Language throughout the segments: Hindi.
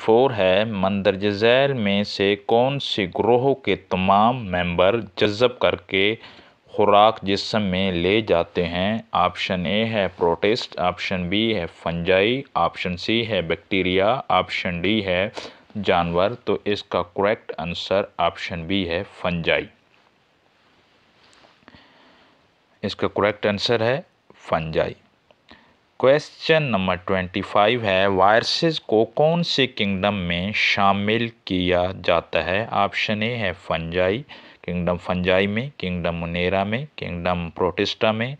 फोर है मंदरज झैल में से कौन से ग्रोह के तमाम मेंबर जज्ब करके खुराक जिसम में ले जाते हैं ऑप्शन ए है प्रोटेस्ट ऑप्शन बी है फंजाई ऑप्शन सी है बैक्टीरिया ऑप्शन डी है जानवर तो इसका करेक्ट आंसर ऑप्शन बी है फंजाई इसका करेक्ट आंसर है fungi question number twenty five है वायरसेस को कौन से किंगडम में शामिल किया जाता है ऑप्शन ए है फंजाई किंगडम फंजाई में किंगडम मुनेरा में किंगडम प्रोटिस्टा में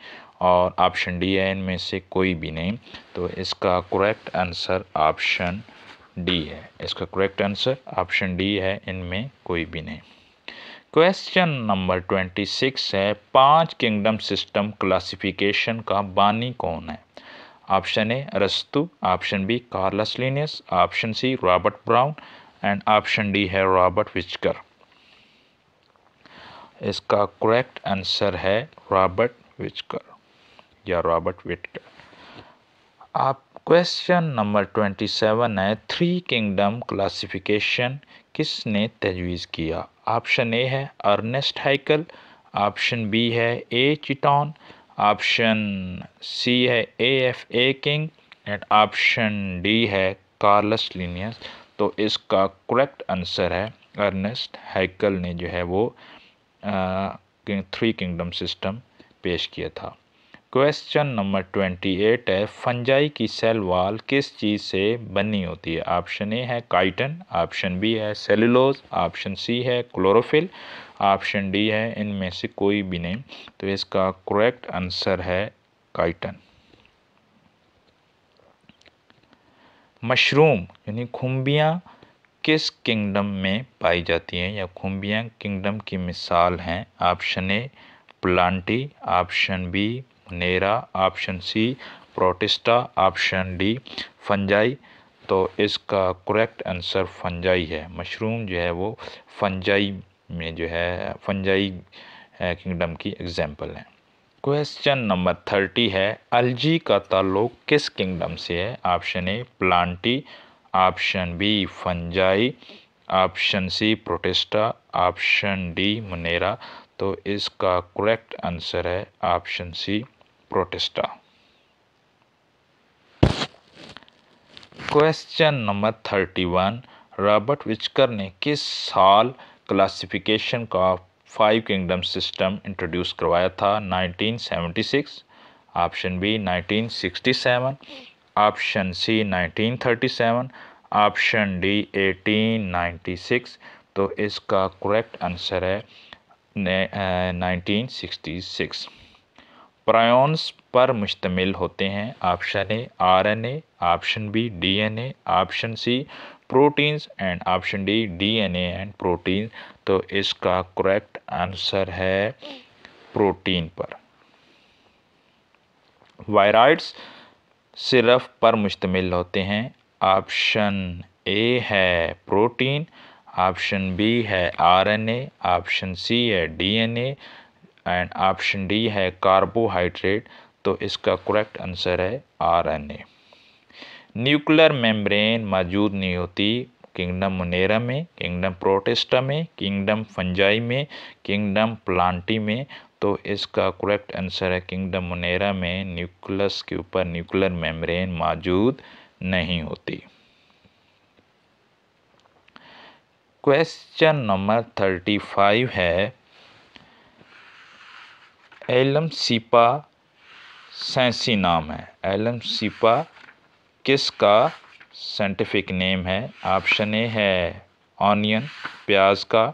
और ऑप्शन डी है इनमें से कोई भी नहीं तो इसका करेक्ट आंसर ऑप्शन डी है इसका करेक्ट आंसर ऑप्शन डी है इनमें कोई भी नहीं क्वेश्चन नंबर ट्वेंटी सिक्स है पांच किंगडम सिस्टम क्लासिफिकेशन का बानी कौन है ऑप्शन ए अरस्तु option B Carolus Linnaeus option C Robert Brown and option D है रॉबर्ट विचकर इसका करेक्ट आंसर है रॉबर्ट विचकर या रॉबर्ट विटकर आप क्वेश्चन नंबर ट्वेंटी सेवन है थ्री किंगडम क्लासिफिकेशन किसने तजवीज़ किया ऑप्शन ए है अर्नेस्ट हाइकल ऑप्शन बी है ए चिटॉन ऑप्शन सी है A F A King and option D है कार्लस लीनियस तो इसका करेक्ट आंसर है अर्नेस्ट हैकल ने जो है वो थ्री किंगडम सिस्टम पेश किया था क्वेश्चन नंबर ट्वेंटी एट है फंजाई की सेल वाल किस चीज़ से बनी होती है ऑप्शन ए है काइटन ऑप्शन बी है सेलुलोज ऑप्शन सी है क्लोरोफिल ऑप्शन डी है इनमें से कोई भी नहीं तो इसका करेक्ट आंसर है काइटन मशरूम यानी खुम्बियाँ किस किंगडम में पाई जाती हैं या खुम्बियाँ किंगडम की मिसाल हैं option A Plantae option B Monera option C Protista option D fungi तो इसका करेक्ट आंसर फंजाई है मशरूम जो है वो फंजाई में जो है फंजाई किंगडम की एग्जाम्पल है क्वेश्चन नंबर थर्टी है अलजी का ताल्लुक किस किंगडम से है option A Plantae option B fungi option C Protista option D Monera तो इसका करेक्ट आंसर है option C Protista question number thirty one Robert Whittaker ने किस साल क्लासिफिकेशन का फाइव किंगडम सिस्टम इंट्रोड्यूस करवाया था 1976 option B 1967 option C 1937 option D 1896 तो इसका करेक्ट आंसर है 1966 प्रायोन्स पर मुश्तमिल होते हैं option A RNA option B DNA option C proteins and option D DNA and protein तो इसका करेक्ट आंसर है प्रोटीन पर वायराइड्स सिर्फ पर मुश्तमिल होते हैं ऑप्शन ए है प्रोटीन ऑप्शन बी है आरएनए ऑप्शन सी है डीएनए एंड ऑप्शन डी है कार्बोहाइड्रेट तो इसका करेक्ट आंसर है आरएनए न्यूक्लियर मेम्ब्रेन मौजूद नहीं होती किंगडम मुनेरा में किंगडम प्रोटेस्टा में किंगडम फंजाई में किंगडम प्लांटी में तो इसका करेक्ट आंसर है किंगडम मुनेरा में न्यूक्लियस के ऊपर न्यूक्लियर मेम्ब्रेन मौजूद नहीं होती क्वेश्चन नंबर थर्टी फाइव है एलम सिपा सैंसी नाम है एलम सिपा किसका साइंटिफिक नेम है ऑप्शन ए है ऑनियन प्याज का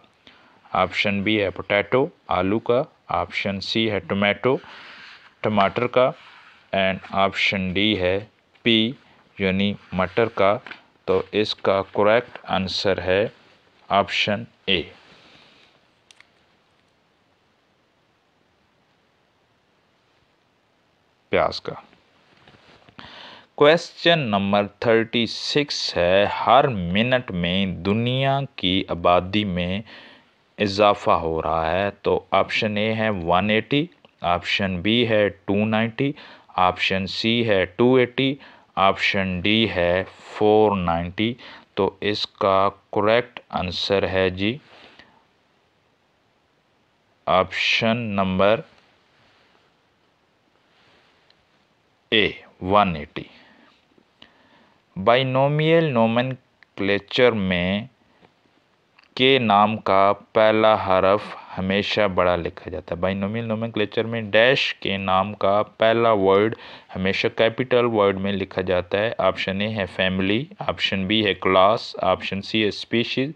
ऑप्शन बी है पोटैटो आलू का ऑप्शन सी है टोमेटो टमाटर का एंड ऑप्शन डी है पी यानी मटर का तो इसका करेक्ट आंसर है ऑप्शन ए प्याज का क्वेश्चन नंबर थर्टी सिक्स है हर मिनट में दुनिया की आबादी में इजाफा हो रहा है तो ऑप्शन ए है वन एटी ऑप्शन बी है टू नाइन्टी ऑप्शन सी है टू एटी ऑप्शन डी है फोर नाइन्टी तो इसका करेक्ट आंसर है जी option number A 180 binomial nomenclature में के नाम का पहला हरफ हमेशा बड़ा लिखा जाता है बाइनोमियल नोमेनक्लेचर में डैश के नाम का पहला वर्ड हमेशा कैपिटल वर्ड में लिखा जाता है ऑप्शन ए है फैमिली ऑप्शन बी है क्लास ऑप्शन सी है स्पीशीज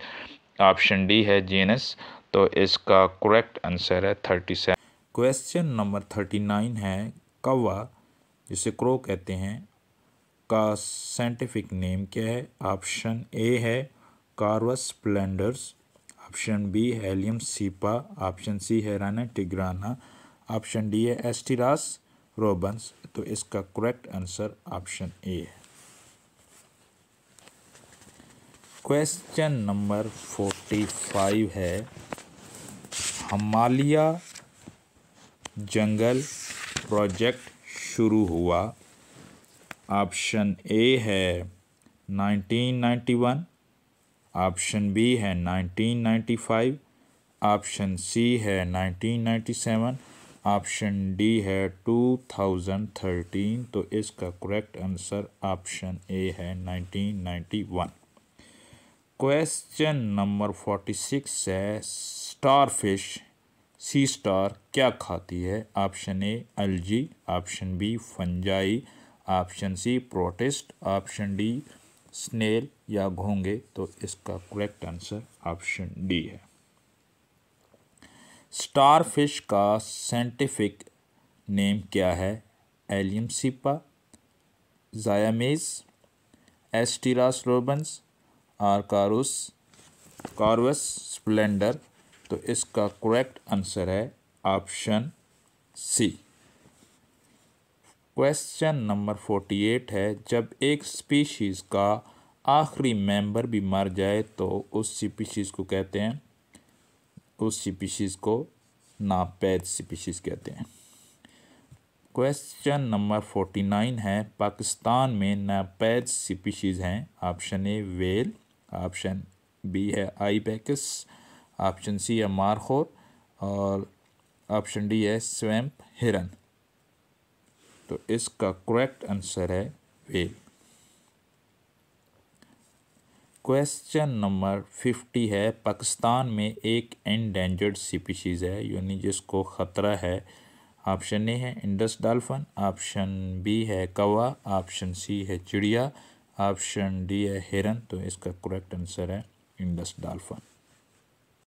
ऑप्शन डी है जीनस तो इसका करेक्ट आंसर है thirty seven question number thirty nine है कौवा जिसे क्रो कहते हैं का साइंटिफिक नेम क्या है ऑप्शन ए है Corvus splendens option B Allium cepa option C है राना टिग्राना ऑप्शन डी है एस्टिरास रोबंस तो इसका करेक्ट आंसर ऑप्शन ए है क्वेश्चन नंबर फोर्टी फाइव है हमालिया जंगल प्रोजेक्ट शुरू हुआ ऑप्शन ए है nineteen ninety one option B है 1995 ऑप्शन सी है 1997 ऑप्शन डी है 2013 तो इसका करेक्ट आंसर ऑप्शन ए है 1991 क्वेश्चन नंबर 46 है स्टार फिश सी स्टार क्या खाती है option A algae option B fungi option C protist option D snail या घोंगे तो इसका करेक्ट आंसर ऑप्शन डी है स्टारफिश का साइंटिफिक नेम क्या है एलियमसिपा जायामेज एस्टिरास रोबंस और कारुस कार्वस स्प्लेंडर तो इसका करेक्ट आंसर है option C question number forty eight है जब एक स्पीशीज़ का आखिरी मेंबर भी मर जाए तो उस स्पीशीज़ को कहते हैं उस स्पीशीज़ को नापैद स्पीशीज़ कहते हैं क्वेश्चन नंबर फोर्टी नाइन है पाकिस्तान में नापैद स्पीशीज़ हैं option A well option B है आई पैकस ऑप्शन सी है मारखोर और ऑप्शन डी है स्वैम्प हिरन तो इसका करेक्ट आंसर है वेल क्वेश्चन नंबर फिफ्टी है पाकिस्तान में एक एंडेंजर्ड स्पीशीज़ है यानी जिसको ख़तरा है ऑप्शन ए है इंडस डाल्फन ऑप्शन बी है कवा ऑप्शन सी है चिड़िया ऑप्शन डी है हिरन तो इसका करेक्ट आंसर है इंडस डाल्फन